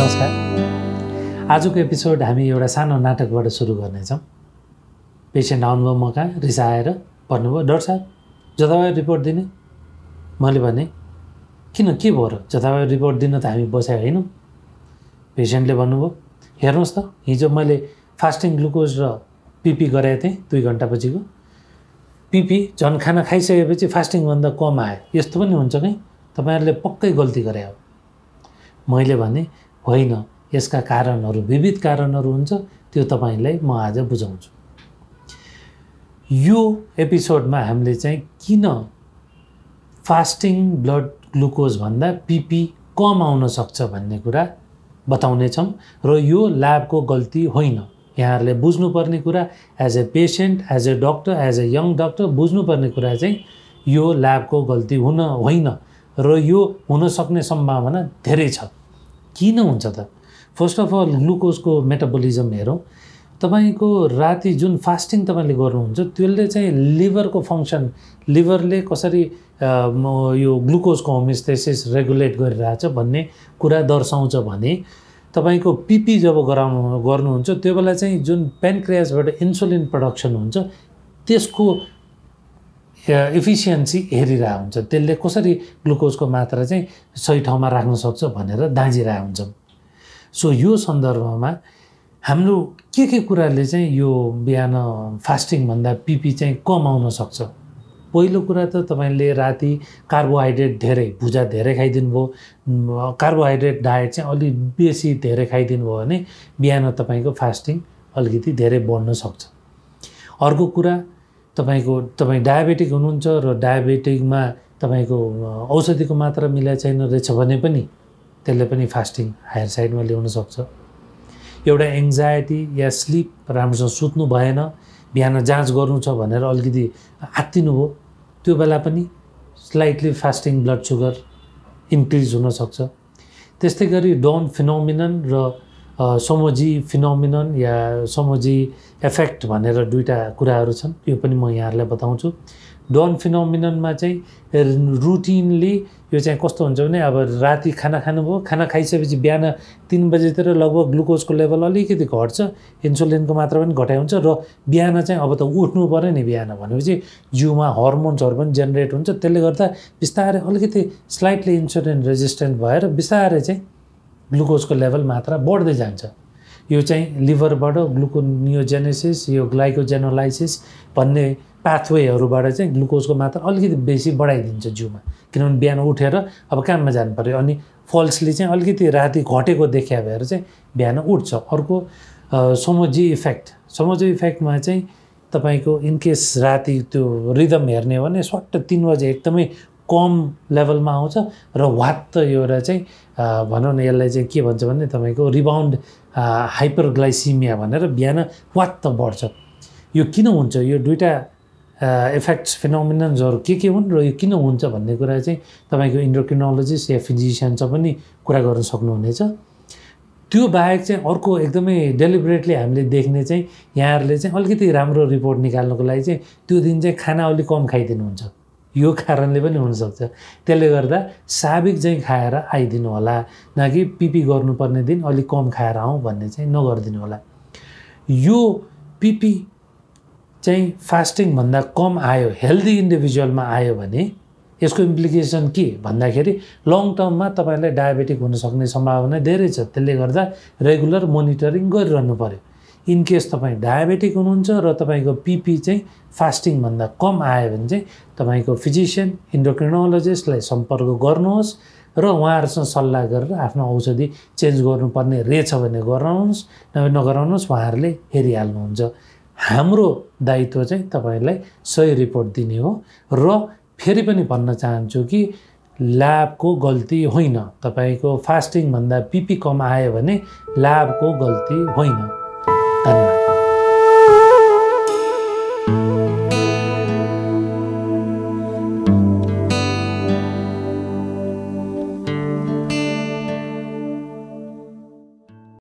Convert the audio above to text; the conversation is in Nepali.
नमस्कार आजको एपिसोड हामी एउटा सानो नाटकबाट सुरु गर्नेछौँ पेसेन्ट आउनुभयो म कहाँ रिसाएर भन्नुभयो डक्टर साहब जथाभावी रिपोर्ट दिने मैले भने किन के भयो र जथाभावी रिपोर्ट दिन त हामी बसे होइनौँ पेसेन्टले भन्नुभयो हेर्नुहोस् त हिजो मैले फास्टिङ ग्लुकोज र पिपी गराएको थिएँ दुई घन्टापछिको पिपी झन् खाना खाइसकेपछि फास्टिङभन्दा कम आयो यस्तो पनि हुन्छ कि तपाईँहरूले पक्कै गल्ती गरे हो मैले भने होइन यसका कारणहरू विविध कारणहरू हुन्छ त्यो तपाईँलाई म आज बुझाउँछु यो एपिसोडमा हामीले चाहिँ किन फास्टिङ ब्लड ग्लुकोजभन्दा पिपी कम आउन सक्छ भन्ने कुरा बताउनेछौँ र यो ल्याबको गल्ती होइन यहाँहरूले बुझ्नुपर्ने कुरा as a patient as a doctor as a young doctor बुझ्नुपर्ने कुरा चाहिँ यो ल्याबको गल्ती हुन होइन र यो हुनसक्ने सम्भावना धेरै छ किन हुन्छ त फर्स्ट अफ अल ग्लुकोजको मेटाबोलिजम हेरौँ तपाईँको राति जुन फास्टिङ तपाईँले गर्नुहुन्छ त्यसले चाहिँ लिभरको फङ्सन लिभरले कसरी यो ग्लुकोजको होमिस्टेसिस रेगुलेट गरिरहेछ भन्ने कुरा दर्शाउँछ भने तपाईँको पिपी जब गराउनु गर्नुहुन्छ त्यो बेला चाहिँ जुन पेनक्रियासबाट इन्सुलिन प्रडक्सन हुन्छ त्यसको इफिसियन्सी हेरिरहेको हुन्छ त्यसले कसरी ग्लुकोजको मात्रा चाहिँ सही ठाउँमा राख्न सक्छ भनेर दाँजिरहेको हुन्छ सो यो सन्दर्भमा हाम्रो के के कुराले चाहिँ यो बिहान फास्टिङभन्दा पिपी चाहिँ कम आउन सक्छ पहिलो कुरा त तपाईँले राति कार्बोहाइड्रेट धेरै भुजा धेरै खाइदिनु भयो कार्बोहाइड्रेट डायट चाहिँ अलिक बेसी धेरै खाइदिनु भयो भने बिहान तपाईँको फास्टिङ अलिकति धेरै बढ्न सक्छ अर्को कुरा तपाईँको तपाईँ डायबेटिक हुनुहुन्छ र डायबेटिकमा तपाईँको औषधिको मात्रा मिलाइ छैन रहेछ भने पनि त्यसले पनि फास्टिङ हायर साइडमा ल्याउन सक्छ एउटा एङ्जाइटी या स्लिप राम्रोसँग सुत्नु भएन बिहान जाँच गर्नु छ भनेर अलिकति आत्तिनु आत्तिनुभयो त्यो बेला पनि slightly fasting blood sugar increase हुनसक्छ त्यस्तै गरी डोन फिनोमिनन र समोजी फिनोमिनन या समोजी एफेक्ट भनेर दुईवटा कुराहरू छन् यो पनि म यहाँहरूलाई बताउँछु डन फिनोमिननमा चाहिँ रुटिनली यो चाहिँ कस्तो हुन्छ भने अब राति खाना खानुभयो खाना खाइसकेपछि बिहान तिन बजीतिर लगभग ग्लुकोजको लेभल अलिकति घट्छ इन्सुलिनको मात्रा पनि घटाइ हुन्छ र बिहान चाहिँ अब त उठ्नु पऱ्यो नि बिहान भनेपछि जिउमा हर्मोन्सहरू पनि जेनेरेट हुन्छ त्यसले गर्दा बिस्तारै अलिकति स्लाइटली इन्सुलिन रेजिस्टेन्ट भएर बिस्तारै चाहिँ ग्लुकोजको लेभल मात्रा बढ्दै जान्छ यो चाहिँ लिभरबाट ग्लुकोनियोजेनेसिस यो ग्लाइकोजेनोलाइसिस भन्ने पाथवेहरूबाट चाहिँ ग्लुकोजको मात्रा अलिकति बेसी बढाइदिन्छ जिउमा किनभने बिहान उठेर अब काममा जानु पऱ्यो अनि फल्सले चाहिँ अलिकति राति घटेको देखिया भएर चाहिँ बिहान उठ्छ अर्को समोजी इफेक्ट समोजी इफेक्टमा चाहिँ तपाईँको इनकेस राति त्यो रिदम हेर्ने हो भने स्वाट तिन बजे एकदमै कम लेभलमा आउँछ र त एउटा चाहिँ भनौँ न यसलाई चाहिँ के भन्छ भने तपाईँको रिबाउन्ड हाइपरग्लाइसिमिया भनेर बिहान वात्त बढ्छ यो किन हुन्छ यो दुइटा इफेक्ट्स फिनोमिनन्सहरू के के हुन् र यो किन हुन्छ भन्ने कुरा चाहिँ तपाईँको इन्डोक्रिनोलोजिस्ट या फिजिसियन्स पनि कुरा गर्न सक्नुहुनेछ त्यो बाहेक चाहिँ अर्को एकदमै डेलिबरेटली हामीले देख्ने चाहिँ यहाँहरूले चाहिँ अलिकति राम्रो रिपोर्ट निकाल्नुको लागि चाहिँ त्यो दिन चाहिँ खाना अलिक कम खाइदिनुहुन्छ यो कारणले पनि हुनसक्छ त्यसले गर्दा साबिक चाहिँ खाएर आइदिनु होला न कि पिपी गर्नुपर्ने दिन अलिक कम खाएर आउँ भन्ने चाहिँ नगरिदिनु होला यो पिपी चाहिँ फास्टिङभन्दा कम आयो हेल्दी इन्डिभिजुअलमा आयो भने यसको इम्प्लिकेसन के भन्दाखेरि लङ टर्ममा तपाईँलाई डायबेटिक हुनसक्ने सम्भावना धेरै छ त्यसले गर्दा रेगुलर मोनिटरिङ गरिरहनु पऱ्यो इनकेस तपाईँ डायबेटिक हुनुहुन्छ र तपाईँको पिपी चाहिँ फास्टिङभन्दा कम आयो भने चाहिँ तपाईँको फिजिसियन इन्डोक्रिनोलोजिस्टलाई सम्पर्क गर्नुहोस् र उहाँहरूसँग सल्लाह गरेर आफ्नो औषधि चेन्ज गर्नुपर्ने रहेछ भने गराउनुहोस् नभए नगराउनुहोस् उहाँहरूले हेरिहाल्नुहुन्छ हाम्रो दायित्व चाहिँ तपाईँलाई सही रिपोर्ट दिने हो र फेरि पनि भन्न चाहन्छु कि लाभको गल्ती होइन तपाईँको फास्टिङभन्दा पिपी कम आयो भने लाभको गल्ती होइन